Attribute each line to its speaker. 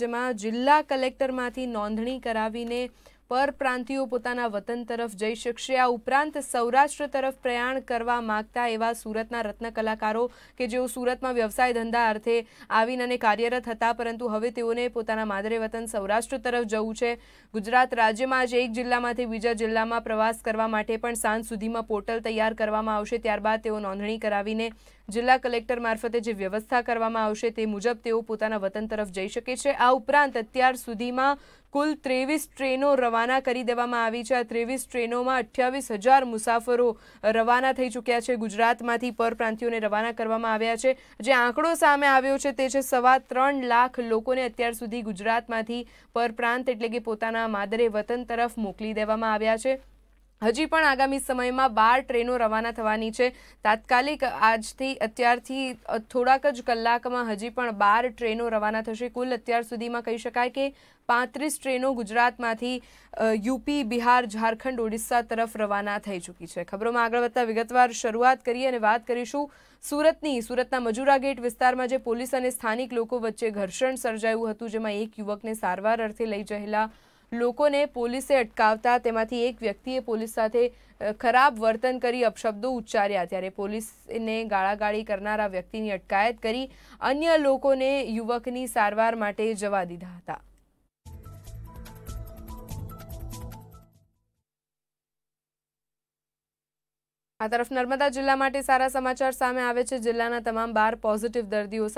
Speaker 1: જેમાં જિલ્લા કલેક્ટરમાંથી નોંધણી કરાવીને પરપ્રાંતિઓ પોતાના વતન તરફ જઈ શકશે આ ઉપરાંત સૌરાષ્ટ્ર તરફ પ્રયાણ કરવા માગતા એવા સુરતના રત્ન કલાકારો કે જેઓ સુરતમાં વ્યવસાય ધંધા અર્થે આવીને અને કાર્યરત હતા પરંતુ હવે તેઓને પોતાના માદરે વતન સૌરાષ્ટ્ર તરફ જવું છે ગુજરાત રાજ્યમાં જ એક જિલ્લામાંથી બીજા જિલ્લામાં પ્રવાસ કરવા માટે પણ સાંજ સુધીમાં પોર્ટલ તૈયાર કરવામાં આવશે ત્યારબાદ તેઓ નોંધણી કરાવીને જિલ્લા કલેક્ટર મારફતે જે વ્યવસ્થા કરવામાં આવશે તે મુજબ તેઓ પોતાના વતન તરફ જઈ શકે છે આ ઉપરાંત અત્યાર સુધીમાં કુલ ત્રેવીસ ટ્રેનો રવાના કરી દેવામાં આવી છે આ ત્રેવીસ ટ્રેનોમાં અઠ્યાવીસ હજાર મુસાફરો રવાના થઈ ચૂક્યા છે ગુજરાતમાંથી પરપ્રાંતિઓને રવાના કરવામાં આવ્યા છે જે આંકડો સામે આવ્યો છે તે છે સવા ત્રણ લાખ લોકોને અત્યાર સુધી ગુજરાતમાંથી પરપ્રાંત એટલે કે પોતાના માદરે વતન તરફ મોકલી દેવામાં આવ્યા છે હજી પણ આગામી સમયમાં બાર ટ્રેનો રવાના થવાની છે તાત્કાલિક આજથી અત્યારથી થોડાક જ કલાકમાં હજી પણ બાર ટ્રેનો રવાના થશે કુલ અત્યાર સુધીમાં કહી શકાય કે પાંત્રીસ ટ્રેનો ગુજરાતમાંથી યુપી બિહાર ઝારખંડ ઓડિશા તરફ રવાના થઈ ચૂકી છે ખબરોમાં આગળ વધતા વિગતવાર શરૂઆત કરીએ અને વાત કરીશું સુરતની સુરતના મજુરા ગેટ વિસ્તારમાં જે પોલીસ અને સ્થાનિક લોકો વચ્ચે ઘર્ષણ સર્જાયું હતું જેમાં એક યુવકને સારવાર અર્થે લઈ જયેલા લોકોને પોલીસે અટકાવતા તેમાંથી એક વ્યક્તિએ પોલીસ સાથે ખરાબ વર્તન કરી અપશબ્દો ઉચ્ચાર્યા ત્યારે પોલીસને ગાળાગાળી કરનારા વ્યક્તિની અટકાયત કરી અન્ય લોકોને યુવકની સારવાર માટે જવા દીધા હતા આ તરફ નર્મદા જિલ્લા માટે સારા સમાચાર સામે આવે છે જિલ્લાના તમામ બાર પોઝિટિવ દર્દીઓ